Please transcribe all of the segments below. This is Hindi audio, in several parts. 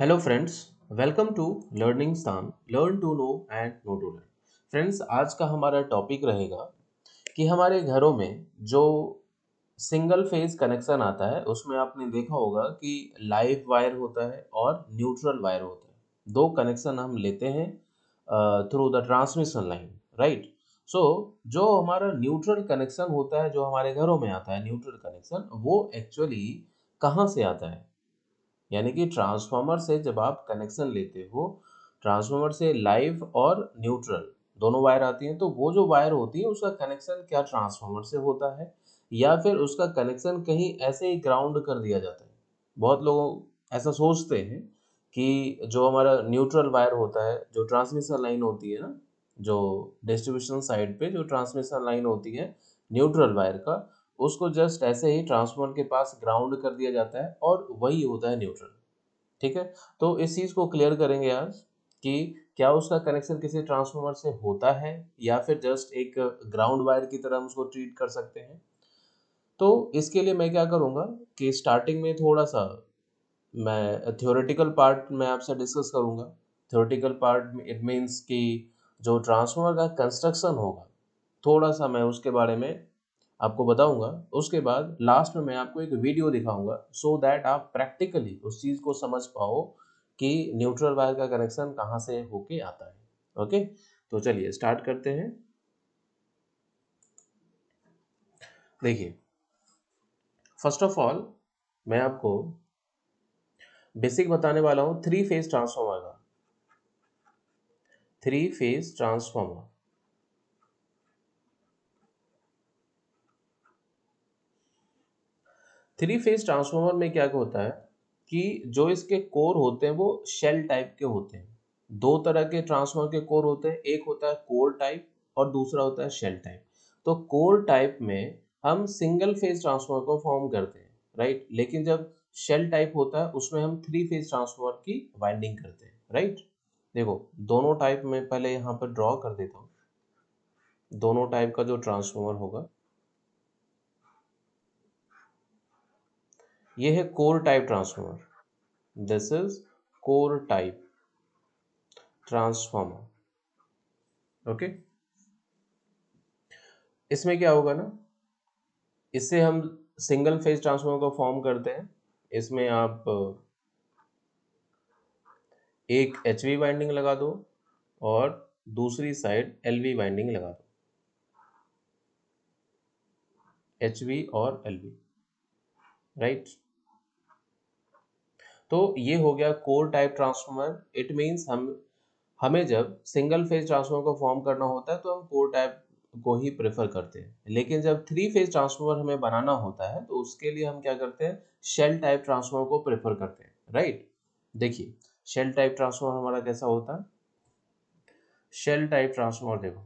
Hello friends welcome to learning Sthan learn to know and know to learn friends आज का हमारा टॉपिक रहेगा कि हमारे घरों में जो सिंगल फेज कनेक्शन आता है उसमें आपने देखा होगा कि लाइव वायर होता है और न्यूट्रल वायर होता है दो कनेक्शन हम लेते हैं through the transmission line right so जो हमारा न्यूट्रल कनेक्शन होता है जो हमारे घरों में आता है न्यूट्रल कनेक्शन वो एक्चुअली कहाँ से आता है यानी कि ट्रांसफार्मर से जब आप कनेक्शन लेते हो ट्रांसफार्मर से लाइव और न्यूट्रल दोनों वायर आती हैं तो वो जो वायर होती है उसका कनेक्शन क्या ट्रांसफार्मर से होता है या फिर उसका कनेक्शन कहीं ऐसे ही ग्राउंड कर दिया जाता है बहुत लोग ऐसा सोचते हैं कि जो हमारा न्यूट्रल वायर होता है जो ट्रांसमिशन लाइन होती है ना जो डिस्ट्रीब्यूशन साइड पे जो ट्रांसमिशन लाइन होती है न्यूट्रल वायर का उसको जस्ट ऐसे ही ट्रांसफॉर्मर के पास ग्राउंड कर दिया जाता है और वही होता है न्यूट्रल ठीक है तो इस चीज़ को क्लियर करेंगे आज कि क्या उसका कनेक्शन किसी ट्रांसफॉर्मर से होता है या फिर जस्ट एक ग्राउंड वायर की तरह हम उसको ट्रीट कर सकते हैं तो इसके लिए मैं क्या करूँगा कि स्टार्टिंग में थोड़ा सा मैं थ्योरेटिकल पार्ट मैं आपसे डिस्कस करूँगा थ्योरेटिकल पार्ट इट मीन्स कि जो ट्रांसफॉर्मर का कंस्ट्रक्शन होगा थोड़ा सा मैं उसके बारे में आपको बताऊंगा उसके बाद लास्ट में मैं आपको एक वीडियो दिखाऊंगा सो दैट आप प्रैक्टिकली उस चीज़ को समझ पाओ कि न्यूट्रल वायर का कनेक्शन कहाँ से होके आता है ओके तो चलिए स्टार्ट करते हैं देखिए फर्स्ट ऑफ ऑल मैं आपको बेसिक बताने वाला हूं थ्री फेज ट्रांसफार्मर का three phase transformer three phase transformer में क्या होता है कि जो इसके कोर होते हैं वो शेल टाइप के होते हैं दो तरह के ट्रांसफार्मर के कोर होते हैं एक होता है कोर टाइप और दूसरा होता है शेल टाइप तो कोर टाइप में हम सिंगल फेज ट्रांसफार्मर को फॉर्म करते हैं राइट लेकिन जब शेल टाइप होता है उसमें हम थ्री फेज ट्रांसफार्मर की वाइंडिंग करते हैं राइट देखो दोनों टाइप में पहले यहाँ पर ड्रॉ कर देता हूँ दोनों टाइप का जो ट्रांसफार्मर होगा ये है core type transformer this is core type transformer okay इसमें क्या होगा ना इससे हम सिंगल फेज ट्रांसफॉर्मर को फॉर्म करते हैं इसमें आप एक एच वी वाइंडिंग लगा दो और दूसरी साइड एल वी वाइंडिंग लगा दो एच वी और एल वी राइट तो ये हो गया core type transformer it means हम हमें जब सिंगल फेज ट्रांसफॉर्मर को फॉर्म करना होता है तो हम कोर टाइप को ही प्रेफर करते हैं लेकिन जब थ्री फेज ट्रांसफॉर्मर हमें बनाना होता है तो उसके लिए हम क्या करते हैं शेल टाइप ट्रांसफॉर्मर को प्रेफर करते हैं राइट देखिए शेल टाइप ट्रांसफॉर्मर हमारा कैसा होता है शेल टाइप ट्रांसफॉर्मर देखो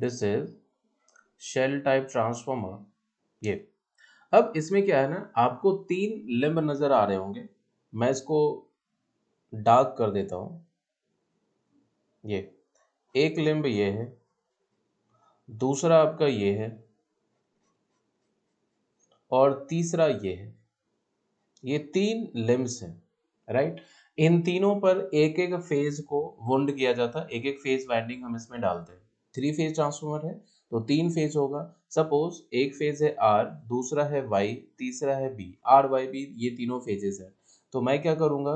this is shell type transformer ये अब इसमें क्या है ना आपको तीन लिंब नज़र आ रहे होंगे मैं इसको डार्क कर देता हूं ये एक लिंब ये है दूसरा आपका ये है और तीसरा ये है ये तीन लिम्स हैं राइट इन तीनों पर एक एक फेज को वुंड किया जाता है एक एक फेज वाइंडिंग हम इसमें डालते हैं थ्री फेज ट्रांसफॉर्मर है तो तीन फेज होगा सपोज एक फेज है आर दूसरा है वाई तीसरा है बी आर वाई बी ये तीनों फेजेस है तो मैं क्या करूंगा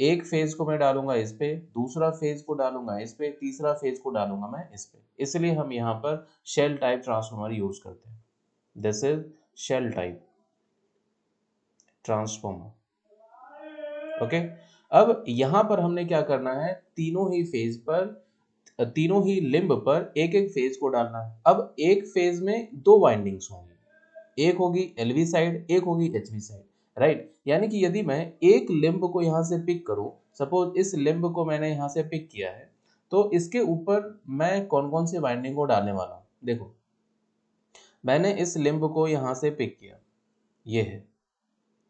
एक फेज को मैं डालूंगा इस पे दूसरा फेज को डालूंगा इस पे तीसरा फेज को डालूंगा मैं इस पे इसलिए हम यहाँ पर शेल टाइप ट्रांसफॉर्मर यूज करते हैं this is shell type transformer okay अब यहां पर हमने क्या करना है तीनों ही फेज पर तीनों ही लिम्ब पर एक एक फेज को डालना है अब एक फेज में दो वाइंडिंग्स होंगी एक होगी एलवी साइड एक होगी एचवी साइड राइट यानी कि यदि मैं एक लिंब को यहाँ से पिक करूँ सपोज इस लिंब को मैंने यहाँ से पिक किया है तो इसके ऊपर मैं कौन कौन से वाइंडिंग को डालने वाला हूँ देखो मैंने इस लिंब को यहाँ से पिक किया ये है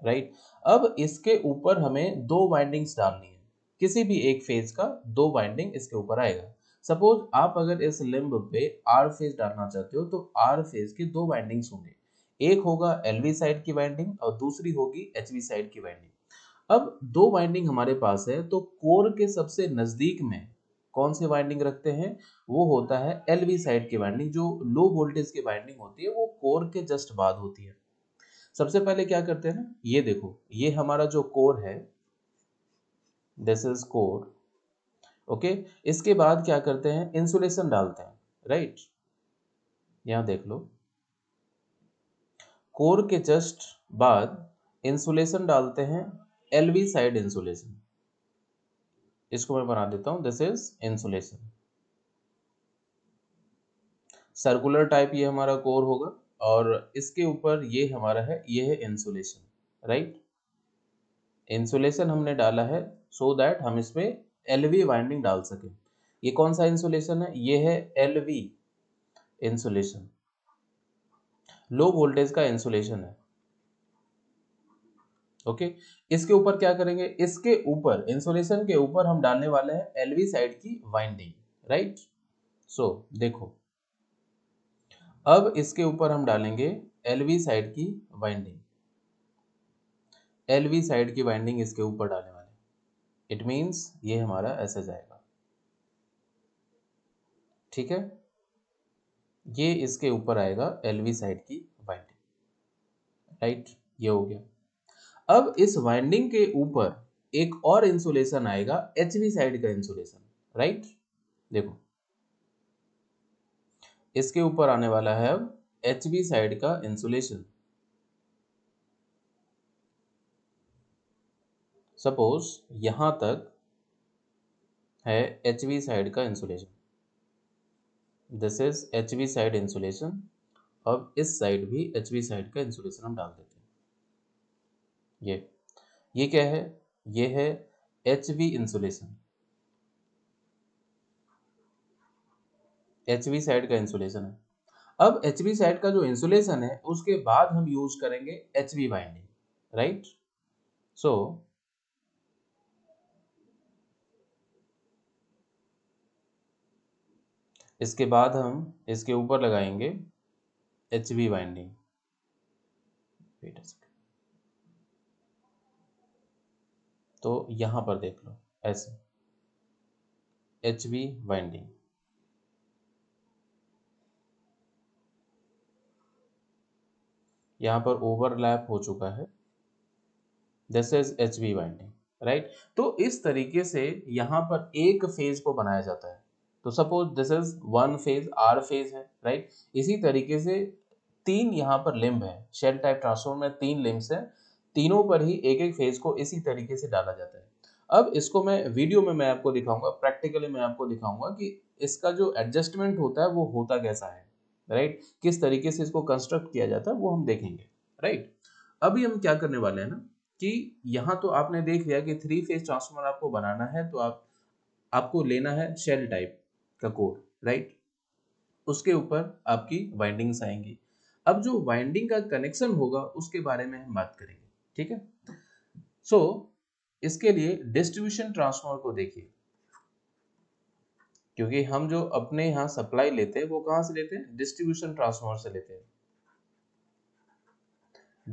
राइट अब इसके ऊपर हमें दो वाइंडिंग्स डालनी है किसी भी एक फेज का दो वाइंडिंग इसके ऊपर आएगा सपोज आप अगर इस लिम्ब पे आर फेज डालना चाहते हो तो आर फेज के दो बाइंडिंग्स होंगे एक होगा एलवी साइड की बाइंडिंग और दूसरी होगी एचवी साइड की बाइंडिंग अब दो बाइंडिंग हमारे पास है तो कोर के सबसे नज़दीक में कौन से बाइंडिंग रखते हैं वो होता है एलवी साइड की बाइंडिंग जो लो वोल्टेज की बाइंडिंग होती है वो कोर के जस्ट बाद होती है सबसे पहले क्या करते हैं ना ये देखो ये हमारा जो कोर है दिस इज कोर ओके इसके बाद क्या करते हैं इंसुलेशन डालते हैं राइट यहां देख लो कोर के जस्ट बाद इंसुलेशन डालते हैं एलवी साइड इंसुलेशन इसको मैं बना देता हूं this is insulation circular type ये हमारा कोर होगा और इसके ऊपर ये हमारा है ये है इंसुलेशन राइट इंसुलेशन हमने डाला है सो so दैट हम इसमें एल वी वाइंडिंग डाल सके ये कौन सा इंसुलेशन है ये है L V insulation low voltage का इंसुलेशन है ओके okay? इसके ऊपर क्या करेंगे इसके ऊपर इंसुलेशन के ऊपर हम डालने वाले हैं एलवी साइड की वाइंडिंग राइट सो देखो अब इसके ऊपर हम डालेंगे एलवी साइड की वाइंडिंग एलवी साइड की वाइंडिंग इसके ऊपर डालने वाले इट मीन्स ये हमारा ऐसे जाएगा ठीक है ये इसके ऊपर आएगा एलवी साइड की वाइंडिंग राइट ये हो गया अब इस वाइंडिंग के ऊपर एक और इंसुलेशन आएगा एच वी साइड का इंसुलेशन राइट देखो इसके ऊपर आने वाला है अब एच वी साइड का इंसुलेशन सपोज यहाँ तक है एच वी साइड का insulation this is H V side insulation अब इस साइड भी एच वी साइड का इंसुलेशन हम डाल देते हैं ये ये क्या है ये है H V insulation H V side का इंसुलेशन है अब एच वी साइड का जो इंसुलेशन है उसके बाद हम यूज करेंगे H V binding right so इसके बाद हम इसके ऊपर लगाएंगे एच बी बाइंडिंग तो यहां पर देख लो ऐसे एच बी बाइंडिंग यहां पर ओवरलैप हो चुका है this is H B binding right तो इस तरीके से यहां पर एक फेज को बनाया जाता है तो suppose this is one phase R phase है राइट इसी तरीके से तीन यहाँ पर लिम्ब है शेल टाइप ट्रांसफॉर्मर में तीन लिम्ब है तीनों पर ही एक एक फेज को इसी तरीके से डाला जाता है अब इसको मैं वीडियो में मैं आपको दिखाऊंगा प्रैक्टिकली मैं आपको दिखाऊंगा कि इसका जो एडजस्टमेंट होता है वो होता कैसा है राइट किस तरीके से इसको कंस्ट्रक्ट किया जाता है वो हम देखेंगे राइट अभी हम क्या करने वाले हैं ना कि यहाँ तो आपने देख लिया कि थ्री फेज ट्रांसफॉर्मर आपको बनाना है तो आप आपको लेना है शेल टाइप का कोड राइट उसके ऊपर आपकी वाइंडिंग्स आएंगी अब जो वाइंडिंग का कनेक्शन होगा उसके बारे में हम बात करेंगे ठीक है सो so, इसके लिए डिस्ट्रीब्यूशन ट्रांसफार्मर को देखिए क्योंकि हम जो अपने यहां सप्लाई लेते हैं वो कहां से लेते हैं डिस्ट्रीब्यूशन ट्रांसफार्मर से लेते हैं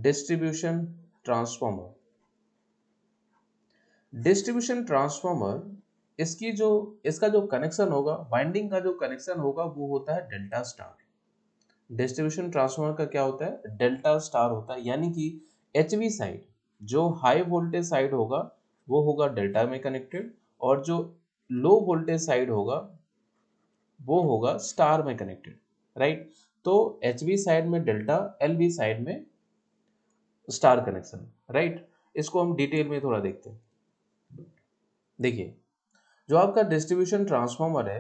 डिस्ट्रीब्यूशन ट्रांसफार्मर डिस्ट्रीब्यूशन ट्रांसफार्मर इसकी जो इसका जो कनेक्शन होगा वाइंडिंग का जो कनेक्शन होगा वो होता है डेल्टा स्टार डिस्ट्रीब्यूशन ट्रांसफार्मर का क्या होता है डेल्टा स्टार होता है यानी कि एच साइड जो हाई वोल्टेज साइड होगा वो होगा डेल्टा में कनेक्टेड और जो लो वोल्टेज साइड होगा वो होगा स्टार में कनेक्टेड राइट तो एच साइड में डेल्टा एल साइड में स्टार कनेक्शन राइट इसको हम डिटेल में थोड़ा देखते हैं देखिए जो आपका डिस्ट्रीब्यूशन ट्रांसफॉर्मर है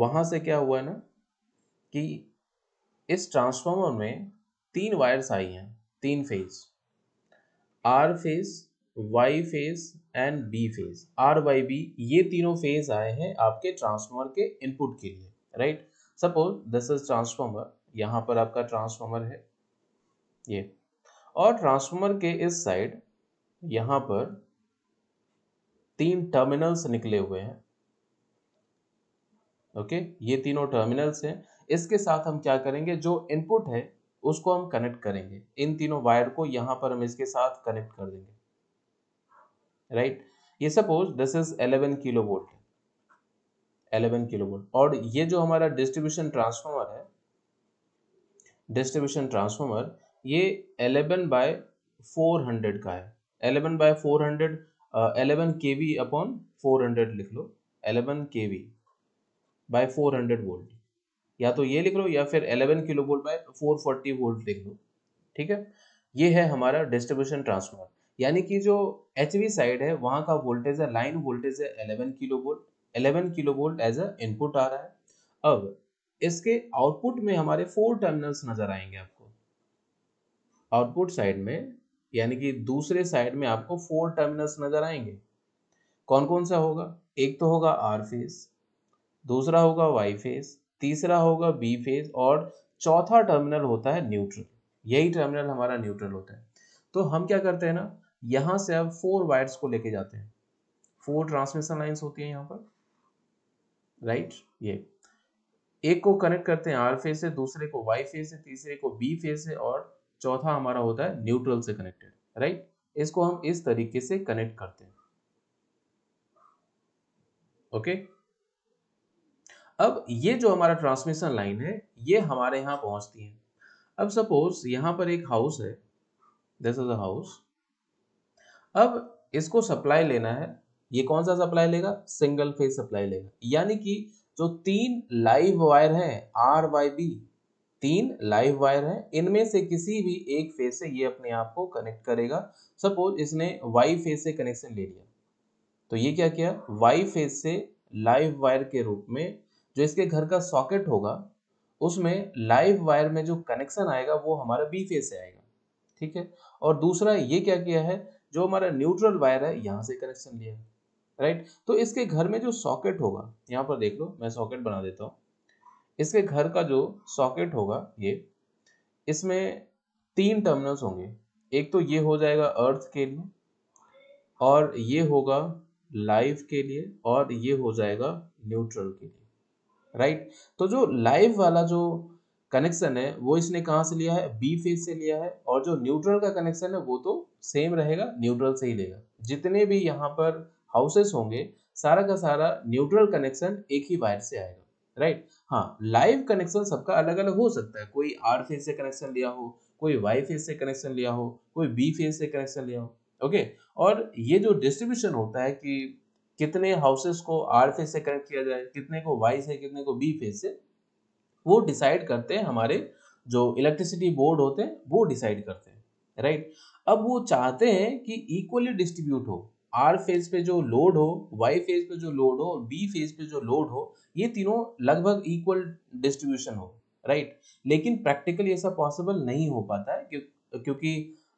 वहां से क्या हुआ है ना कि इस ट्रांसफॉर्मर में तीन वायर्स आई हैं तीन phase R phase Y phase and B phase R Y B ये तीनों फेज आए हैं आपके ट्रांसफॉर्मर के इनपुट के लिए right suppose this is transformer यहां पर आपका ट्रांसफॉर्मर है ये और ट्रांसफॉर्मर के इस साइड यहां पर तीन टर्मिनल्स निकले हुए हैं ओके okay? ये तीनों टर्मिनल्स हैं इसके साथ हम क्या करेंगे जो इनपुट है उसको हम कनेक्ट करेंगे इन तीनों वायर को यहां पर हम इसके साथ कनेक्ट कर देंगे राइट right? ये suppose this is 11 kilo volt 11 kilo volt और ये जो हमारा डिस्ट्रीब्यूशन ट्रांसफार्मर है डिस्ट्रीब्यूशन ट्रांसफार्मर ये 11 बाय 400 का है 11 by 400 eleven K V upon four hundred लिख लो eleven K V by four hundred volt या तो ये लिख लो या फिर eleven kilo volt by four forty volt लिख लो ठीक है ये है हमारा डिस्ट्रीब्यूशन ट्रांसफॉर्मर यानी कि जो एच वी साइड है वहाँ का वोल्टेज है लाइन वोल्टेज है eleven kilo volt eleven kilo volt as a input आ रहा है अब इसके आउटपुट में हमारे फोर टर्मिनल्स नजर आएंगे आपको आउटपुट साइड में यानी कि दूसरे साइड में आपको फोर टर्मिनल्स नजर आएंगे कौन कौन सा होगा एक तो होगा आर फेज दूसरा होगा वाई फेज तीसरा होगा बी फेज और चौथा टर्मिनल होता है न्यूट्रल यही टर्मिनल हमारा न्यूट्रल होता है तो हम क्या करते हैं ना यहाँ से अब फोर वायर्स को लेके जाते हैं फोर ट्रांसमिशन लाइन्स होती है यहाँ पर राइट ये एक को कनेक्ट करते हैं आर फेज से दूसरे को वाई फेज से तीसरे को बी फेज से और चौथा हमारा होता है न्यूट्रल से कनेक्टेड राइट इसको हम इस तरीके से कनेक्ट करते हैं ओके अब ये जो हमारा ट्रांसमिशन लाइन है ये हमारे यहां पहुंचती है अब सपोज यहां पर एक हाउस है दिस इज अ हाउस अब इसको सप्लाई लेना है ये कौन सा सप्लाई लेगा सिंगल फेज सप्लाई लेगा यानी कि जो तीन लाइव वायर हैं आर वाई बी तीन लाइव वायर हैं इनमें से किसी भी एक फेज से ये अपने आप को कनेक्ट करेगा सपोज इसने वाई फेज से कनेक्शन ले लिया तो ये क्या किया वाई फेज से लाइव वायर के रूप में जो इसके घर का सॉकेट होगा उसमें लाइव वायर में जो कनेक्शन आएगा वो हमारा बी फेज से आएगा ठीक है और दूसरा ये क्या किया है जो हमारा न्यूट्रल वायर है यहां से कनेक्शन लिया राइट तो इसके घर में जो सॉकेट होगा यहां पर देख लो मैं सॉकेट बना देता हूँ इसके घर का जो सॉकेट होगा ये इसमें तीन टर्मिनल्स होंगे एक तो ये हो जाएगा अर्थ के लिए और ये होगा लाइव के लिए और ये हो जाएगा न्यूट्रल के लिए राइट right? तो जो लाइव वाला जो कनेक्शन है वो इसने कहाँ से लिया है बी फेज से लिया है और जो न्यूट्रल का कनेक्शन है वो तो सेम रहेगा न्यूट्रल से ही लेगा जितने भी यहाँ पर हाउसेस होंगे सारा का सारा न्यूट्रल कनेक्शन एक ही वायर से आएगा राइट हाँ लाइव कनेक्शन सबका अलग अलग हो सकता है कोई आर फेज से कनेक्शन लिया हो कोई वाई फेज से कनेक्शन लिया हो कोई बी फेज से कनेक्शन लिया हो ओके और ये जो डिस्ट्रीब्यूशन होता है कि कितने हाउसेस को आर फेज से कनेक्ट किया जाए कितने को वाई से कितने को बी फेज से वो डिसाइड करते हैं हमारे जो इलेक्ट्रिसिटी बोर्ड होते हैं वो डिसाइड करते हैं राइट अब वो चाहते हैं कि इक्वली डिस्ट्रीब्यूट हो आर फेज पे जो लोड हो वाई फेज पे जो लोड हो और बी फेज पे जो लोड हो ये तीनों लगभग इक्वल डिस्ट्रीब्यूशन हो राइट लेकिन प्रैक्टिकली ऐसा पॉसिबल नहीं हो पाता है क्योंकि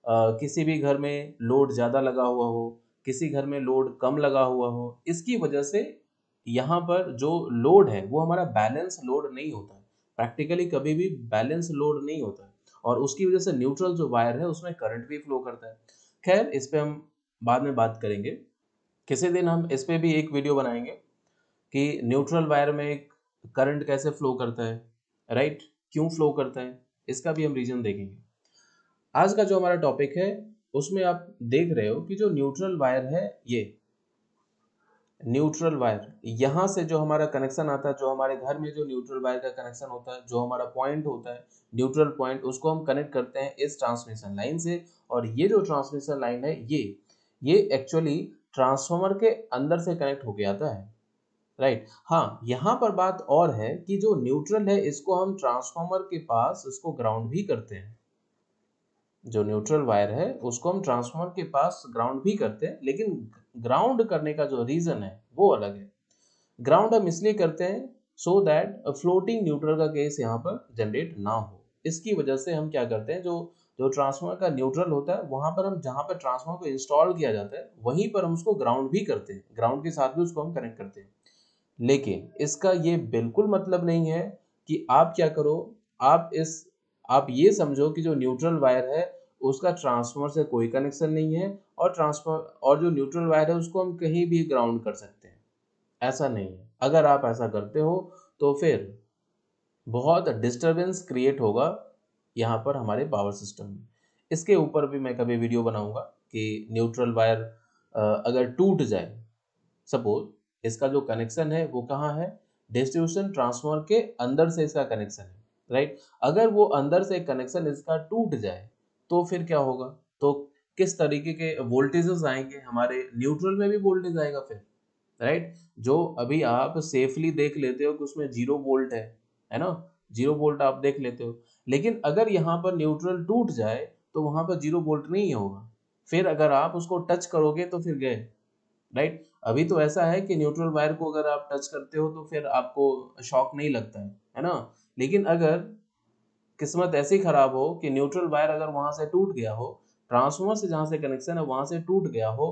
आ, किसी भी घर में लोड ज़्यादा लगा हुआ हो किसी घर में लोड कम लगा हुआ हो इसकी वजह से यहाँ पर जो लोड है वो हमारा बैलेंस लोड नहीं होता प्रैक्टिकली कभी भी बैलेंस लोड नहीं होता और उसकी वजह से न्यूट्रल जो वायर है उसमें करंट भी फ्लो करता है खैर इस पर हम बाद में बात करेंगे किसी दिन हम इस पर भी एक वीडियो बनाएंगे कि न्यूट्रल वायर में एक करंट कैसे फ्लो करता है राइट right? क्यों फ्लो करता है इसका भी हम रीजन देखेंगे आज का जो हमारा टॉपिक है उसमें आप देख रहे हो कि जो न्यूट्रल वायर है ये न्यूट्रल वायर यहाँ से जो हमारा कनेक्शन आता है जो हमारे घर में जो न्यूट्रल वायर का कनेक्शन होता है जो हमारा पॉइंट होता है न्यूट्रल पॉइंट उसको हम कनेक्ट करते हैं इस ट्रांसमिशन लाइन से और ये जो ट्रांसमिशन लाइन है ये ये एक्चुअली ट्रांसफार्मर के अंदर से कनेक्ट होके आता है राइट right. हाँ यहाँ पर बात और है कि जो न्यूट्रल है इसको हम ट्रांसफार्मर के पास इसको ग्राउंड भी करते हैं जो न्यूट्रल वायर है उसको हम ट्रांसफार्मर के पास ग्राउंड भी करते हैं लेकिन ग्राउंड करने का जो रीजन है वो अलग है ग्राउंड हम इसलिए करते हैं सो दैट फ्लोटिंग न्यूट्रल का केस यहाँ पर जनरेट ना हो इसकी वजह से हम क्या करते हैं जो जो ट्रांसफार्मर का न्यूट्रल होता है वहां पर हम जहां पर ट्रांसफार्मर को इंस्टॉल किया जाता है वहीं पर हम उसको ग्राउंड भी करते हैं ग्राउंड के साथ भी उसको हम कनेक्ट करते हैं लेकिन इसका ये बिल्कुल मतलब नहीं है कि आप क्या करो आप इस आप ये समझो कि जो न्यूट्रल वायर है उसका ट्रांसफार्मर से कोई कनेक्शन नहीं है और ट्रांसफार और जो न्यूट्रल वायर है उसको हम कहीं भी ग्राउंड कर सकते हैं ऐसा नहीं है अगर आप ऐसा करते हो तो फिर बहुत डिस्टरबेंस क्रिएट होगा यहाँ पर हमारे पावर सिस्टम में इसके ऊपर भी मैं कभी वीडियो बनाऊंगा कि न्यूट्रल वायर अगर टूट जाए सपोज इसका जो कनेक्शन है वो कहाँ है डिस्ट्रीब्यूशन ट्रांसफॉर्मर के अंदर से इसका कनेक्शन है राइट अगर वो अंदर से कनेक्शन इसका टूट जाए तो फिर क्या होगा तो किस तरीके के वोल्टेजेस आएंगे हमारे न्यूट्रल में भी वोल्टेज आएगा फिर राइट जो अभी आप सेफली देख लेते हो कि उसमें जीरो वोल्ट है है ना जीरो वोल्ट आप देख लेते हो लेकिन अगर यहाँ पर न्यूट्रल टूट जाए तो वहां पर जीरो वोल्ट नहीं होगा फिर अगर आप उसको टच करोगे तो फिर गए राइट अभी तो ऐसा है कि न्यूट्रल वायर को अगर आप टच करते हो तो फिर आपको शॉक नहीं लगता है है ना लेकिन अगर किस्मत ऐसी खराब हो कि न्यूट्रल वायर अगर वहां से टूट गया हो ट्रांसफॉर्मर से जहां से कनेक्शन है वहां से टूट गया हो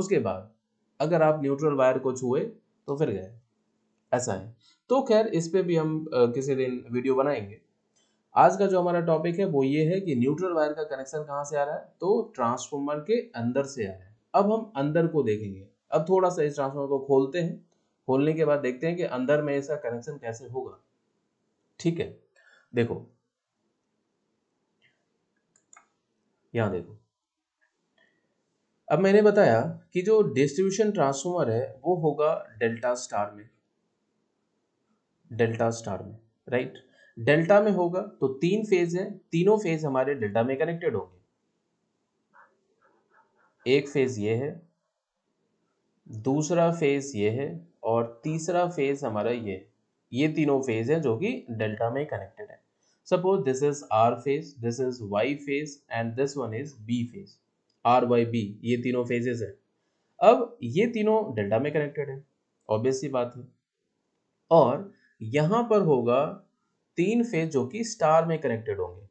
उसके बाद अगर आप न्यूट्रल वायर को छुए तो फिर गए ऐसा है तो खैर इस पर भी हम किसी दिन वीडियो बनाएंगे आज का जो हमारा टॉपिक है वो ये है कि न्यूट्रल वायर का कनेक्शन कहाँ से आ रहा है तो ट्रांसफॉर्मर के अंदर से आ रहा है अब हम अंदर को देखेंगे अब थोड़ा सा इस ट्रांसफॉर्मर को खोलते हैं खोलने के बाद देखते हैं कि अंदर में इसका कनेक्शन कैसे होगा ठीक है देखो यहां देखो अब मैंने बताया कि जो डिस्ट्रीब्यूशन ट्रांसफॉर्मर है वो होगा डेल्टा स्टार में डेल्टा स्टार में राइट डेल्टा में होगा तो तीन फेज है तीनों फेज हमारे डेल्टा में कनेक्टेड होंगे एक फेज ये है दूसरा फेज़ ये है और तीसरा फेज़ हमारा ये है ये तीनों फेज़ हैं जो कि डेल्टा में कनेक्टेड है suppose this is R phase this is Y phase and this one is B phase R Y B ये तीनों phases हैं अब ये तीनों डेल्टा में कनेक्टेड है ऑब्वियस सी बात है और यहां पर होगा तीन फेज जो कि स्टार में कनेक्टेड होंगे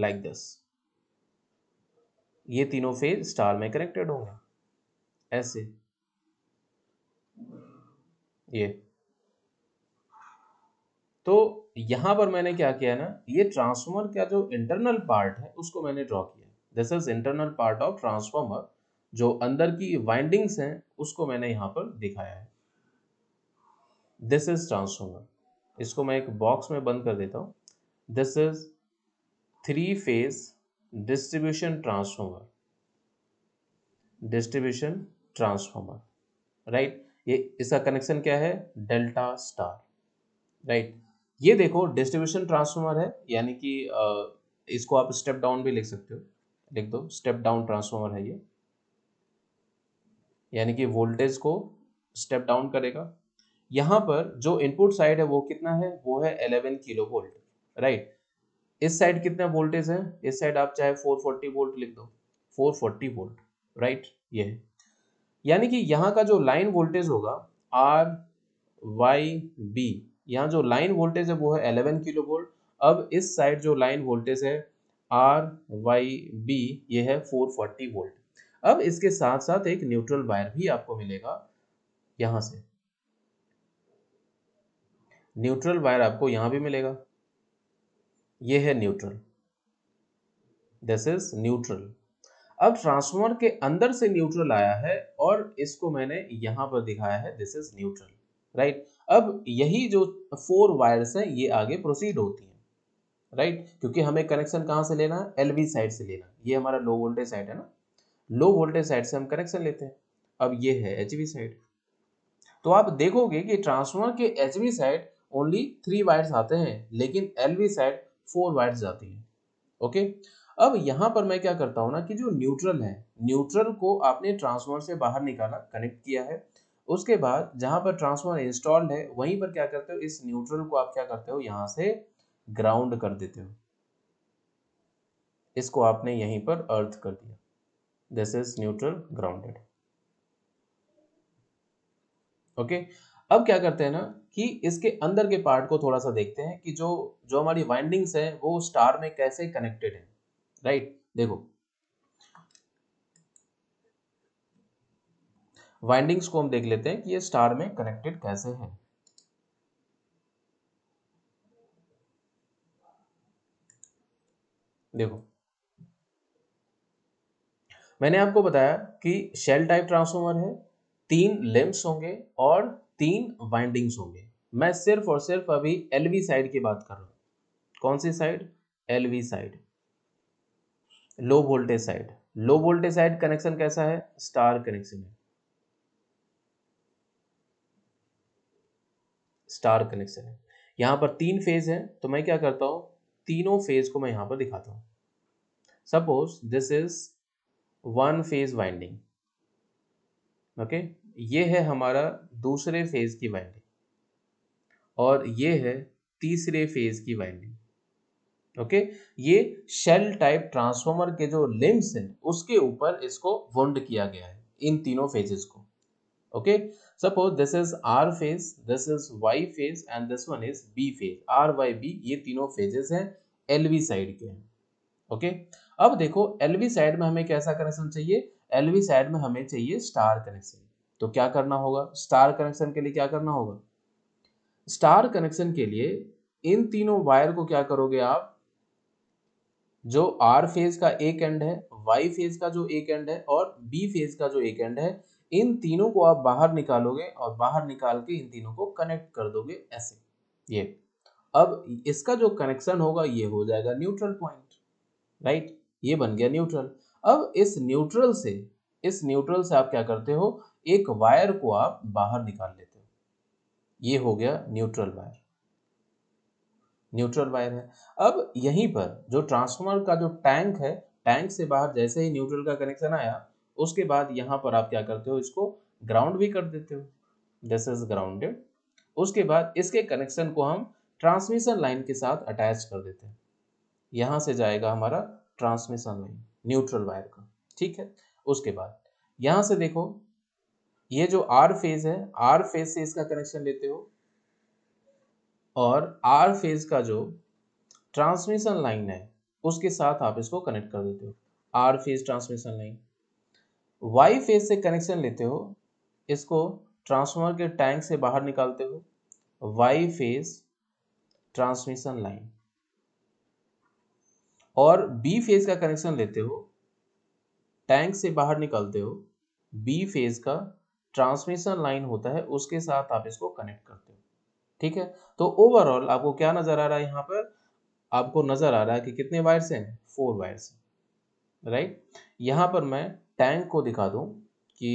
लाइक like दिस ये तीनों फेज स्टार में कनेक्टेड होंगे ऐसे ये तो यहां पर मैंने क्या किया ना ये ट्रांसफॉर्मर का जो इंटरनल पार्ट है उसको मैंने ड्रॉ किया this is internal part of transformer जो अंदर की वाइंडिंग्स हैं उसको मैंने यहां पर दिखाया है दिस इज ट्रांसफॉर्मर इसको मैं एक बॉक्स में बंद कर देता हूं this is three phase distribution transformer distribution transformer right ये इसका कनेक्शन क्या है डेल्टा स्टार राइट ये देखो डिस्ट्रीब्यूशन ट्रांसफॉर्मर है यानी कि इसको आप स्टेप डाउन भी लिख सकते हो लिख दो स्टेप डाउन ट्रांसफॉर्मर है ये यानी कि वोल्टेज को स्टेप डाउन करेगा यहां पर जो इनपुट साइड है वो कितना है वो है एलेवन किलो वोल्ट राइट इस साइड कितना वोल्टेज है इस साइड आप चाहे 440 वोल्ट लिख दो 440 वोल्ट राइट ये है यानी कि यहाँ का जो लाइन वोल्टेज होगा आर वाई बी यहाँ जो लाइन वोल्टेज है वो है एलेवन किलो वोल्ट अब इस साइड जो लाइन वोल्टेज है आर वाई बी ये है फोर फोर्टी वोल्ट अब इसके साथ साथ एक न्यूट्रल वायर भी आपको मिलेगा यहां से न्यूट्रल वायर आपको यहां भी मिलेगा ये है न्यूट्रल दिस इज न्यूट्रल अब ट्रांसफॉर्मर के अंदर से न्यूट्रल आया है और इसको मैंने यहां पर दिखाया है दिस इज न्यूट्रल राइट अब यही जो फोर वायर्स हैं ये आगे प्रोसीड होती हैं राइट right? क्योंकि हमें कनेक्शन कहाँ से लेना है एल साइड से लेना ये हमारा लो वोल्टेज साइड है ना लो वोल्टेज साइड से हम कनेक्शन लेते हैं अब ये है एच साइड तो आप देखोगे कि ट्रांसफॉर्मर के H side only three wires आते हैं लेकिन एल साइड फोर वायर्स आती है ओके okay? अब यहाँ पर मैं क्या करता हूँ ना कि जो न्यूट्रल है न्यूट्रल को आपने ट्रांसफॉर्मर से बाहर निकाला कनेक्ट किया है उसके बाद जहाँ पर ट्रांसफॉर्मर इंस्टॉल्ड है वहीं पर क्या करते हो इस न्यूट्रल को आप क्या करते हो यहाँ से ग्राउंड कर देते हो इसको आपने यहीं पर अर्थ कर दिया this is neutral grounded okay अब क्या करते हैं ना कि इसके अंदर के पार्ट को थोड़ा सा देखते हैं कि जो जो हमारी वाइंडिंग्स है वो स्टार में कैसे कनेक्टेड है राइट देखो वाइंडिंग्स को हम देख लेते हैं कि ये स्टार में कनेक्टेड कैसे है देखो मैंने आपको बताया कि शेल टाइप ट्रांसफॉर्मर है तीन लेम्स होंगे और तीन वाइंडिंग्स होंगे मैं सिर्फ और सिर्फ अभी एलवी साइड की बात कर रहा हूं कौन सी side LV side low voltage side low voltage side connection कैसा है स्टार कनेक्शन है स्टार कनेक्शन है यहां पर तीन फेज है तो मैं क्या करता हूं तीनों फेज को मैं यहां पर दिखाता हूं suppose this is one phase winding okay ये है हमारा दूसरे फेज की वाइंडिंग और ये है तीसरे फेज की वाइंडिंग ओके ये शेल टाइप ट्रांसफॉर्मर के जो लिम्स हैं उसके ऊपर इसको वोंड किया गया है इन तीनों फेजेस को okay suppose this is R phase this is Y phase and this one is B phase R Y B ये तीनों फेजेस हैं एलवी साइड के हैं ओके okay? अब देखो एलवी साइड में हमें कैसा कनेक्शन चाहिए एलवी साइड में हमें चाहिए स्टार कनेक्शन तो क्या करना होगा स्टार कनेक्शन के लिए क्या करना होगा स्टार कनेक्शन के लिए इन तीनों वायर को क्या करोगे आप जो आर फेज का एक एंड है वाई फेज का जो एक एंड है और बी फेज का जो एक एंड है इन तीनों को आप बाहर निकालोगे और बाहर निकाल के इन तीनों को कनेक्ट कर दोगे ऐसे ये अब इसका जो कनेक्शन होगा ये हो जाएगा न्यूट्रल पॉइंट राइट ये बन गया न्यूट्रल अब इस न्यूट्रल से इस न्यूट्रल से आप क्या करते हो एक वायर को आप बाहर निकाल लेते हो ये हो गया न्यूट्रल वायर न्यूट्रल वायर है अब यहीं पर जो ट्रांसफार्मर का जो टैंक है टैंक से बाहर जैसे ही न्यूट्रल का कनेक्शन आया उसके बाद यहाँ पर आप क्या करते हो इसको ग्राउंड भी कर देते हो दिस इज ग्राउंडेड उसके बाद इसके कनेक्शन को हम ट्रांसमिशन लाइन के साथ अटैच कर देते हैं यहाँ से जाएगा हमारा ट्रांसमिशन लाइन न्यूट्रल वायर का ठीक है उसके बाद यहाँ से देखो ये जो आर फेज है आर फेज से इसका कनेक्शन लेते हो और आर फेज़ का जो ट्रांसमिशन लाइन है उसके साथ आप इसको कनेक्ट कर देते हो R phase transmission line Y phase से कनेक्शन लेते हो इसको ट्रांसफार्मर के टैंक से बाहर निकालते हो वाई फेज ट्रांसमिशन लाइन और बी फेज का कनेक्शन लेते हो टैंक से बाहर निकालते हो बी फेज का ट्रांसमिशन लाइन होता है उसके साथ आप इसको कनेक्ट करते हो ठीक है तो ओवरऑल आपको क्या नजर आ रहा है यहाँ पर आपको नजर आ रहा है कि कितने वायर्स हैं फोर वायर्स राइट यहाँ पर मैं टैंक को दिखा दू कि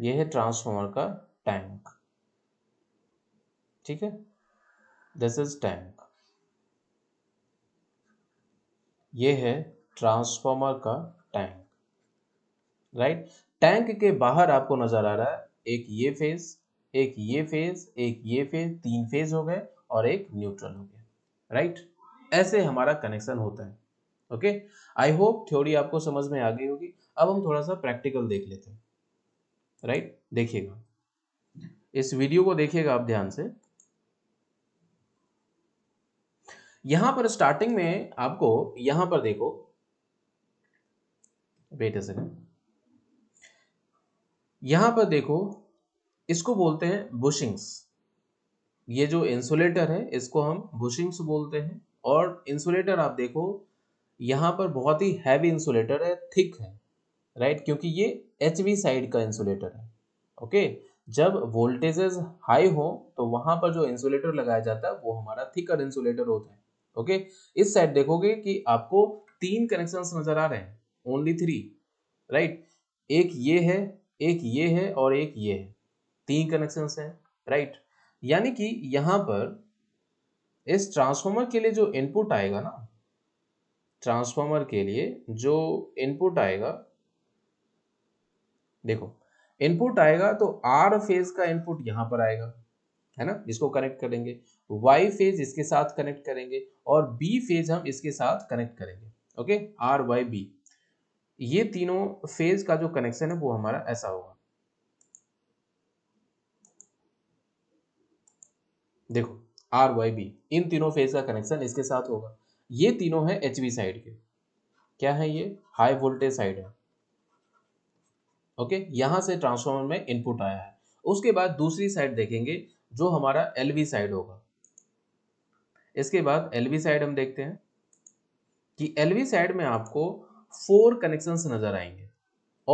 यह है ट्रांसफॉर्मर का टैंक ठीक है दिस इज टैंक ये है ट्रांसफॉर्मर का टैंक राइट टैंक के बाहर आपको नजर आ रहा है एक ये फेज एक ये फेज एक ये फेज तीन फेज हो गए और एक न्यूट्रल हो गया राइट ऐसे हमारा कनेक्शन होता है ओके आई होप थ्योरी आपको समझ में आ गई होगी अब हम थोड़ा सा प्रैक्टिकल देख लेते हैं राइट देखिएगा इस वीडियो को देखिएगा आप ध्यान से यहां पर स्टार्टिंग में आपको यहां पर देखो वेट अ सेकंड यहां पर देखो इसको बोलते हैं बुशिंग्स ये जो इंसुलेटर है इसको हम बुशिंग्स बोलते हैं और इंसुलेटर आप देखो यहाँ पर बहुत ही हैवी इंसुलेटर है थिक है राइट क्योंकि ये एच साइड का इंसुलेटर है ओके जब वोल्टेजेस हाई हो तो वहां पर जो इंसुलेटर लगाया जाता है वो हमारा थिकर इंसुलेटर होता है ओके इस साइड देखोगे कि आपको तीन कनेक्शंस नजर आ रहे हैं ओनली थ्री राइट एक ये है एक ये है और एक ये है तीन कनेक्शन हैं राइट यानी कि यहां पर इस ट्रांसफार्मर के लिए जो इनपुट आएगा ना ट्रांसफार्मर के लिए जो इनपुट आएगा देखो इनपुट आएगा तो आर फेज का इनपुट यहां पर आएगा है ना इसको कनेक्ट करेंगे वाई फेज इसके साथ कनेक्ट करेंगे और बी फेज हम इसके साथ कनेक्ट करेंगे ओके आर वाई बी ये तीनों फेज का जो कनेक्शन है वो हमारा ऐसा होगा देखो आर वाई बी इन तीनों फेज का कनेक्शन इसके साथ होगा ये तीनों है एच साइड के क्या है ये हाई वोल्टेज साइड है ओके यहां से ट्रांसफॉर्मर में इनपुट आया है उसके बाद दूसरी साइड देखेंगे जो हमारा एल साइड होगा इसके बाद एल साइड हम देखते हैं कि एल साइड में आपको फोर कनेक्शन नजर आएंगे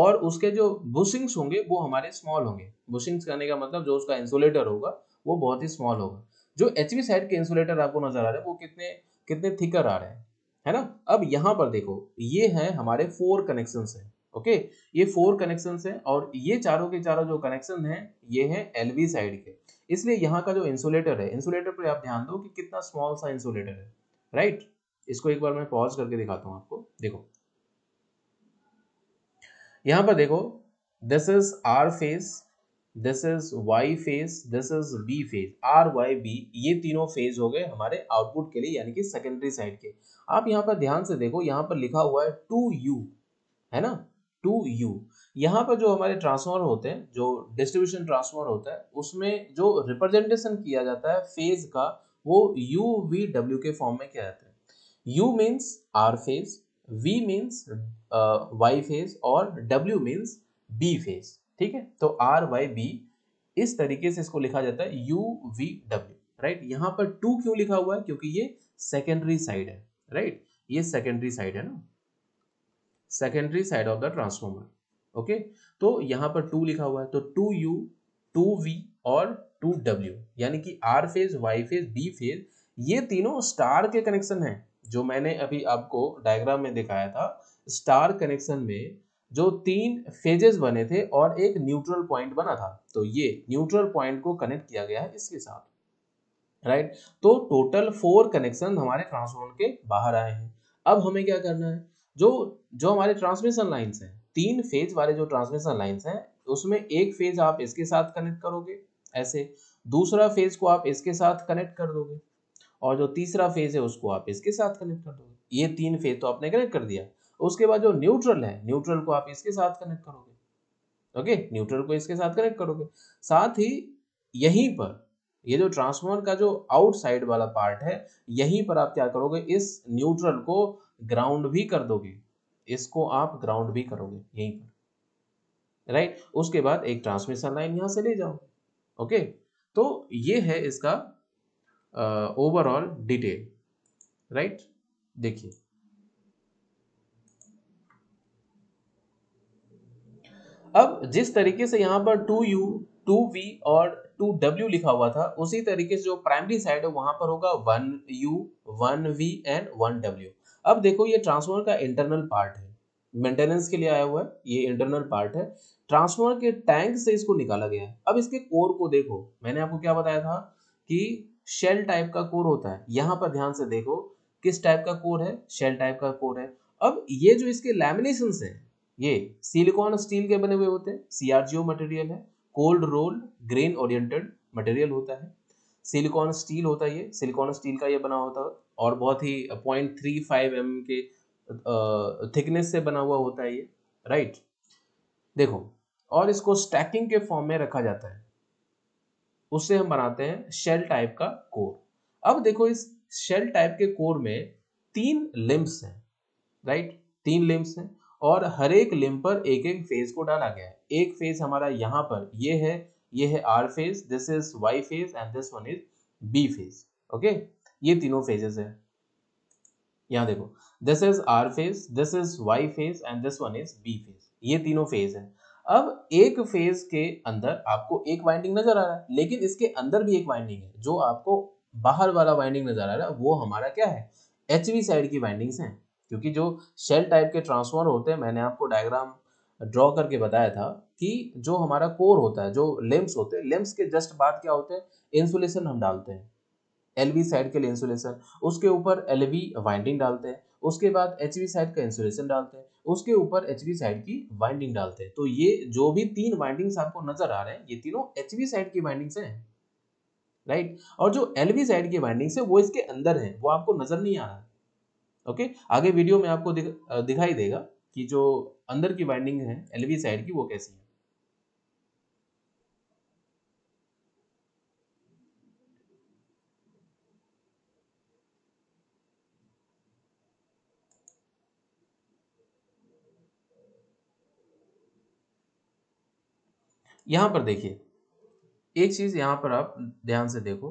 और उसके जो बुशिंग्स होंगे वो हमारे स्मॉल होंगे बुशिंग्स करने का मतलब जो उसका इंसुलेटर होगा वो बहुत ही स्मॉल होगा जो एच साइड के इंसुलेटर आपको नजर आ रहे हैं वो कितने कितने थिकर आ रहे हैं है ना अब यहाँ पर देखो ये है हमारे फोर कनेक्शन है ओके ये फोर कनेक्शन है और ये चारों के चारों जो कनेक्शन है ये है वी साइड के इसलिए यहाँ का जो इंसुलेटर है इंसुलेटर पर आप ध्यान दो कि कितना स्मॉल सा इंसुलेटर है राइट इसको एक बार मैं पॉज करके दिखाता हूं आपको देखो यहां पर देखो this is R phase this is Y phase this is B phase R Y B ये तीनों फेज हो गए हमारे आउटपुट के लिए यानी कि सेकेंडरी साइड के आप यहाँ पर ध्यान से देखो यहाँ पर लिखा हुआ है टू यू है ना टू यू यहाँ पर जो हमारे ट्रांसफॉर्मर होते हैं जो डिस्ट्रीब्यूशन ट्रांसफॉर्मर होता है उसमें जो रिप्रेजेंटेशन किया जाता है फेज का वो यू वी डब्ल्यू के फॉर्म में किया जाता है U means R phase V means Y phase और डब्ल्यू मीन्स बी फेज ठीक है तो आर वाई बी इस तरीके से इसको लिखा जाता है यू वी डब्ल्यू राइट यहां पर टू क्यों लिखा हुआ है क्योंकि ये सेकेंडरी साइड है राइट right? ये सेकेंडरी साइड है ना secondary side of the transformer okay तो यहां पर टू लिखा हुआ है तो टू यू टू वी और टू डब्ल्यू यानी कि R phase Y phase B phase ये तीनों स्टार के कनेक्शन है जो मैंने अभी आपको डायग्राम में दिखाया था स्टार कनेक्शन में जो तीन फेजेस बने थे और एक न्यूट्रल पॉइंट बना था तो ये न्यूट्रल पॉइंट को कनेक्ट किया गया है इसके साथ राइट तो टोटल फोर कनेक्शन हमारे ट्रांसफॉर्मर के बाहर आए हैं अब हमें क्या करना है जो जो हमारे ट्रांसमिशन लाइन्स हैं तीन फेज वाले जो ट्रांसमिशन लाइन्स हैं उसमें एक फेज आप इसके साथ कनेक्ट करोगे ऐसे दूसरा फेज को आप इसके साथ कनेक्ट कर दोगे और जो तीसरा फेज है उसको आप इसके साथ कनेक्ट कर दोगे ये तीन फेज तो आपने कनेक्ट कर दिया उसके बाद जो न्यूट्रल है न्यूट्रल को आप इसके साथ कनेक्ट करोगे ओके न्यूट्रल को इसके साथ कनेक्ट करोगे साथ ही यहीं पर ये जो ट्रांसफॉर्मर का जो आउटसाइड वाला पार्ट है यहीं पर आप क्या करोगे इस न्यूट्रल को ग्राउंड भी कर दोगे इसको आप ग्राउंड भी करोगे यहीं पर राइट उसके बाद एक ट्रांसमिशन लाइन यहां से ले जाओ ओके तो ये है इसका ओवरऑल डिटेल राइट देखिए अब जिस तरीके से यहाँ पर टू यू टू वी और टू डब्ल्यू लिखा हुआ था उसी तरीके से जो प्राइमरी साइड है वहां पर होगा one U one V and one W अब देखो ये ट्रांसफॉर्मर का इंटरनल पार्ट है मेंटेनेंस के लिए आया हुआ है ये इंटरनल पार्ट है ट्रांसफॉर्मर के टैंक से इसको निकाला गया है अब इसके कोर को देखो मैंने आपको क्या बताया था कि शेल टाइप का कोर होता है यहाँ पर ध्यान से देखो किस टाइप का कोर है शेल टाइप का कोर है अब ये जो इसके लैमिनेशन है ये सिलिकॉन स्टील के बने हुए होते हैं सीआरजीओ मटेरियल है cold roll grain oriented material होता है सिलिकॉन स्टील होता है ये सिलिकॉन स्टील का ये बना होता है और बहुत ही पॉइंट थ्री फाइव एम के थिकनेस से बना हुआ होता है ये राइट देखो और इसको स्टैकिंग के फॉर्म में रखा जाता है उससे हम बनाते हैं शेल टाइप का कोर अब देखो इस शेल टाइप के कोर में तीन लिम्स हैं राइट तीन लिम्स हैं और हर एक लिम पर एक एक फेज को डाला गया है एक फेज हमारा यहाँ पर ये है ये है R phase this is Y phase and this one is B phase okay ये तीनों फेजेस है यहाँ देखो this is R phase this is Y phase and this one is B phase ये तीनों फेज है अब एक फेज के अंदर आपको एक वाइंडिंग नजर आ रहा है लेकिन इसके अंदर भी एक वाइंडिंग है जो आपको बाहर वाला वाइंडिंग नजर आ रहा है वो हमारा क्या है एच साइड की वाइंडिंग्स हैं क्योंकि जो शेल टाइप के ट्रांसफॉर्मर होते हैं मैंने आपको डायग्राम ड्रॉ करके बताया था कि जो हमारा कोर होता है जो लेम्स होते हैं लेम्स के जस्ट बाद क्या होते हैं इंसुलेशन हम डालते हैं एल साइड के लिए इंसुलेशन उसके ऊपर एल वाइंडिंग डालते हैं उसके बाद एच साइड का इंसुलेशन डालते हैं उसके ऊपर एच साइड की वाइंडिंग डालते हैं तो ये जो भी तीन वाइंडिंग्स आपको नजर आ रहे हैं ये तीनों एच साइड की वाइंडिंग्स हैं राइट और जो एल साइड की वाइंडिंग्स है वो इसके अंदर है वो आपको नजर नहीं आ रहा ओके आगे वीडियो में आपको दिखाई देगा कि जो अंदर की वाइंडिंग है एलवी साइड की वो कैसी है यहां पर देखिए एक चीज यहां पर आप ध्यान से देखो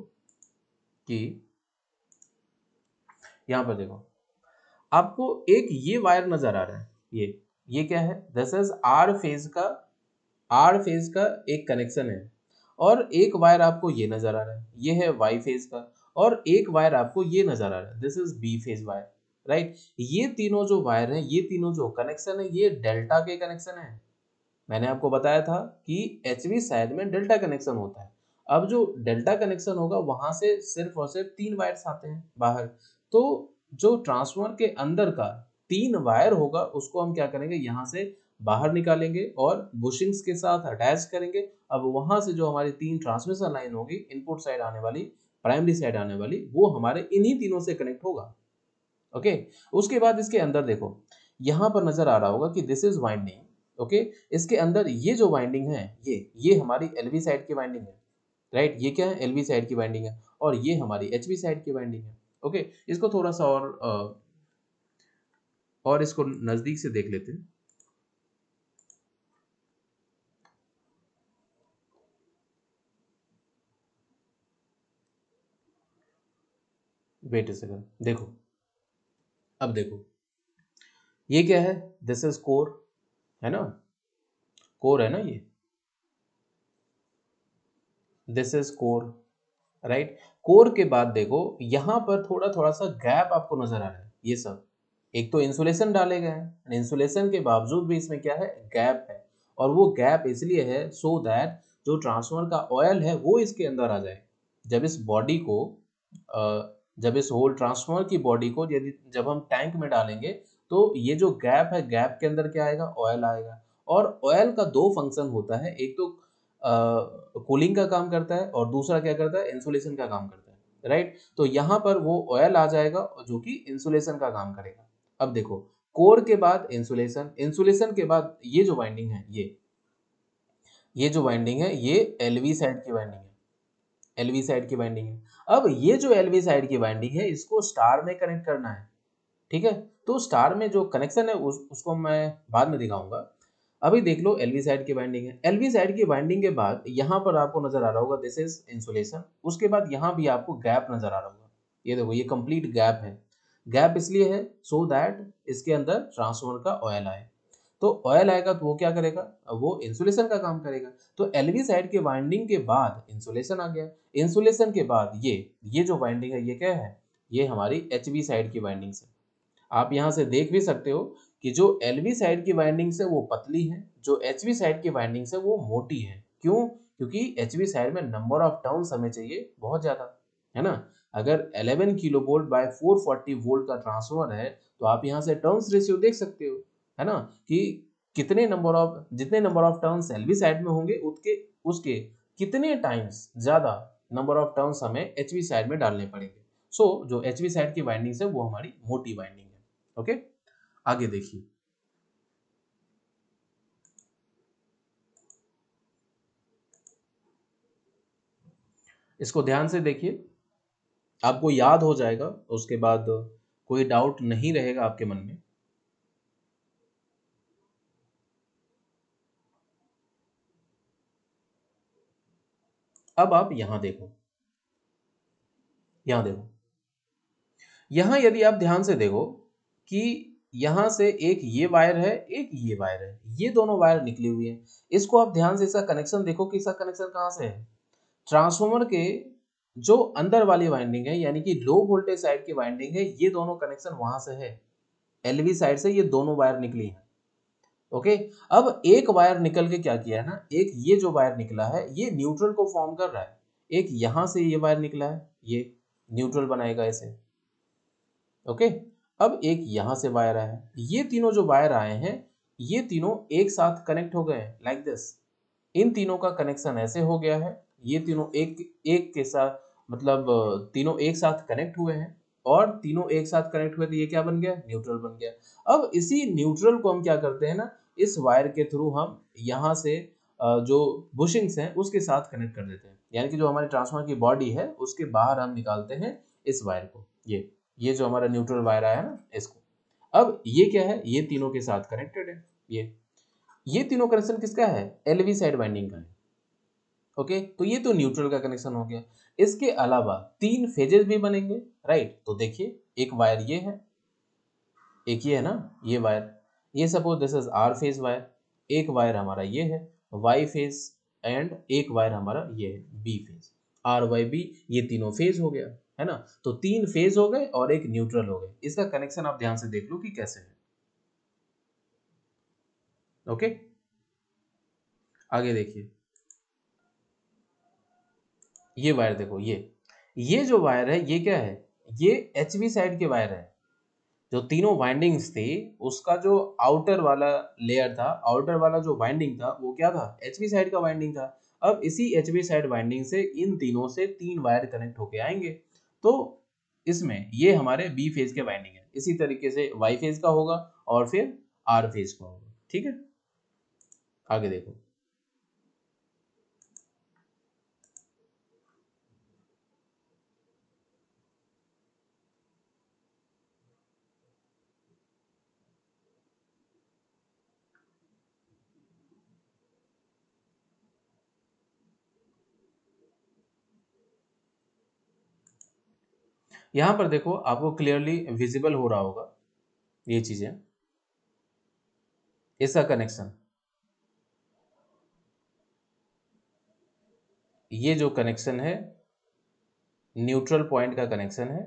कि यहां पर देखो आपको एक ये वायर नजर आ रहा है ये ये क्या है दिस इज आर फेज का आर फेज का एक कनेक्शन है और एक वायर आपको ये नजर आ रहा है ये है वाई फेज का और एक वायर आपको ये नजर आ रहा है this is B phase wire right ये तीनों जो वायर हैं ये तीनों जो कनेक्शन है ये डेल्टा के कनेक्शन है मैंने आपको बताया था कि एच वी साइड में डेल्टा कनेक्शन होता है अब जो डेल्टा कनेक्शन होगा वहां से सिर्फ और सिर्फ तीन वायर्स आते हैं बाहर तो जो ट्रांसफॉर्मर के अंदर का तीन वायर होगा उसको हम क्या करेंगे यहाँ से बाहर निकालेंगे और बुशिंग्स के साथ अटैच करेंगे अब वहां से जो हमारी तीन ट्रांसमिशन लाइन होगी इनपुट साइड आने वाली प्राइमरी साइड आने वाली वो हमारे इन्हीं तीनों से कनेक्ट होगा ओके उसके बाद इसके अंदर देखो यहाँ पर नजर आ रहा होगा कि दिस इज वाइंडिंग ओके इसके अंदर ये जो वाइंडिंग है ये ये हमारी एलवी साइड की वाइंडिंग है राइट ये क्या है एलवी साइड की वाइंडिंग है और ये हमारी एच साइड की वाइंडिंग है ओके इसको थोड़ा सा और और इसको नज़दीक से देख लेते हैं वेट सेकंड देखो अब देखो ये क्या है दिस इज कोर है ना कोर है ना ये this is core right core के बाद देखो यहां पर थोड़ा थोड़ा सा गैप आपको नजर आ रहा है ये सब एक तो इंसुलेशन डाले गए हैं इंसुलेशन के बावजूद भी इसमें क्या है गैप है और वो गैप इसलिए है सो so दैट जो ट्रांसफॉर्मर का ऑयल है वो इसके अंदर आ जाए जब इस बॉडी को जब इस होल ट्रांसफॉर्मर की बॉडी को यदि जब हम टैंक में डालेंगे तो ये जो गैप है गैप के अंदर क्या आएगा ऑयल आएगा और ऑयल का दो फंक्शन होता है एक तो कूलिंग का काम करता है और दूसरा क्या करता है इंसुलेशन का काम करता है राइट तो यहाँ पर वो ऑयल आ जाएगा जो कि इंसुलेशन का काम करेगा अब देखो कोर के बाद इंसुलेशन इंसुलेशन के बाद ये जो वाइंडिंग है ये ये जो वाइंडिंग है ये एलवी साइड की वाइंडिंग है एलवी साइड की वाइंडिंग है अब ये जो एलवी साइड की वाइंडिंग है इसको स्टार में कनेक्ट करना है ठीक है तो स्टार में जो कनेक्शन है उस, उसको मैं बाद में दिखाऊंगा अभी देख लो एलवी साइड की बाइंडिंग है एलवी साइड की बाइंडिंग के बाद यहाँ पर आपको नजर आ रहा होगा दिस इज इंसुलेशन उसके बाद यहाँ भी आपको गैप नजर आ रहा होगा ये देखो ये कंप्लीट गैप है गैप इसलिए है सो so दैट इसके अंदर ट्रांसफॉर्मर का ऑयल आए तो ऑयल आएगा तो वो क्या करेगा वो इंसुलेशन का काम करेगा तो एलवी साइड के वाइंडिंग के बाद इंसुलेशन आ गया इंसुलेशन के बाद ये ये जो वाइंडिंग है ये क्या है ये हमारी एच साइड की वाइंडिंग से आप यहाँ से देख भी सकते हो कि जो एल वी साइड की वाइंडिंग्स है वो पतली है जो एच वी साइड की वाइंडिंग्स है वो मोटी है क्यों क्योंकि एच वी साइड में नंबर ऑफ टर्न हमें चाहिए बहुत ज़्यादा है ना अगर 11 किलो वोल्ट बाय 440 वोल्ट का ट्रांसफॉर्मर है तो आप यहाँ से टर्न्स रेशियो देख सकते हो है ना कि कितने नंबर ऑफ जितने number of turns L side में होंगे उसके उसके कितने टाइम्स ज़्यादा नंबर ऑफ टर्न्स हमें एच साइड में डालने पड़ेंगे सो so, जो एच साइड की वाइंडिंग्स है वो हमारी मोटी वाइंडिंग है ओके okay? आगे देखिए इसको ध्यान से देखिए आपको याद हो जाएगा उसके बाद कोई डाउट नहीं रहेगा आपके मन में अब आप यहां देखो यहां देखो यहां यदि आप ध्यान से देखो कि यहाँ से एक ये वायर है एक ये वायर है ये दोनों वायर निकले हुए हैं इसको आप ध्यान से इसका कनेक्शन देखो कि इसका कनेक्शन कहाँ से है ट्रांसफॉर्मर के जो अंदर वाली वाइंडिंग है यानी कि लो वोल्टेज साइड की वाइंडिंग है ये दोनों कनेक्शन वहां से है एलवी साइड से ये दोनों वायर निकली है ओके अब एक वायर निकल के क्या किया है ना एक ये जो वायर निकला है ये न्यूट्रल को फॉर्म कर रहा है एक यहां से ये वायर निकला है ये न्यूट्रल बनाएगा इसे ओके okay? अब एक यहां से वायर आया ये तीनों जो वायर आए हैं ये तीनों एक साथ कनेक्ट हो गए हैं लाइक दिस इन तीनों का कनेक्शन ऐसे हो गया है ये तीनों एक एक के साथ मतलब तीनों एक साथ कनेक्ट हुए हैं और तीनों एक साथ कनेक्ट हुए तो ये क्या बन गया न्यूट्रल बन गया अब इसी न्यूट्रल को हम क्या करते हैं ना इस वायर के थ्रू हम यहाँ से जो बुशिंग्स हैं उसके साथ कनेक्ट कर देते हैं यानी कि जो हमारे ट्रांसफार्मर की बॉडी है उसके बाहर हम निकालते हैं इस वायर को ये ये जो हमारा न्यूट्रल वायर आया ना इसको अब ये क्या है ये तीनों के साथ कनेक्टेड है ये ये तीनों कनेक्शन किसका है एलवी साइड वाइंडिंग का है ओके तो ये तो न्यूट्रल का कनेक्शन हो गया इसके अलावा तीन फेजेस भी बनेंगे राइट तो देखिए एक वायर ये है एक ये है ना ये वायर ये suppose this is R phase wire एक वायर हमारा ये है वाई फेज एंड एक वायर हमारा ये है B phase R Y B ये तीनों फेज हो गया है ना तो तीन फेज हो गए और एक न्यूट्रल हो गए इसका कनेक्शन आप ध्यान से देख लो कि कैसे है ओके आगे देखिए ये वायर देखो ये ये जो वायर है ये क्या है ये एच साइड के वायर है जो तीनों वाइंडिंग्स थी उसका जो आउटर वाला लेयर था आउटर वाला जो वाइंडिंग था वो क्या था एच साइड का वाइंडिंग था अब इसी एच साइड वाइंडिंग से इन तीनों से तीन वायर कनेक्ट होके आएंगे तो इसमें ये हमारे बी फेज के बाइंडिंग है इसी तरीके से वाई फेज का होगा और फिर आर फेज का होगा ठीक है आगे देखो यहां पर देखो आपको क्लियरली विजिबल हो रहा होगा ये चीज़ें इसका कनेक्शन ये जो कनेक्शन है न्यूट्रल पॉइंट का कनेक्शन है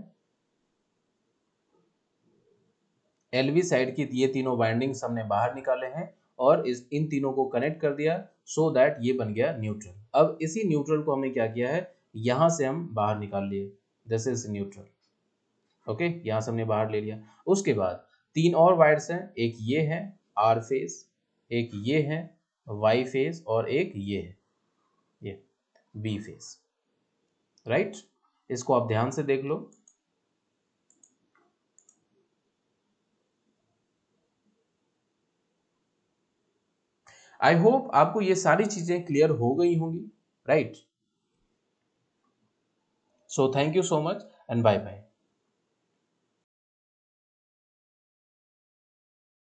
एलवी साइड की ये तीनों वाइंडिंग्स हमने बाहर निकाले हैं और इस इन तीनों को कनेक्ट कर दिया सो so दैट ये बन गया न्यूट्रल अब इसी न्यूट्रल को हमने क्या किया है यहां से हम बाहर निकाल लिए दिस इज न्यूट्रल ओके यहां से हमने बाहर ले लिया उसके बाद तीन और वायर्स हैं एक ये है आर फेज एक ये है वाई फेज और एक ये है ये बी फेज राइट इसको आप ध्यान से देख लो आई होप आपको ये सारी चीजें क्लियर हो गई होंगी right right? So thank you so much and bye bye.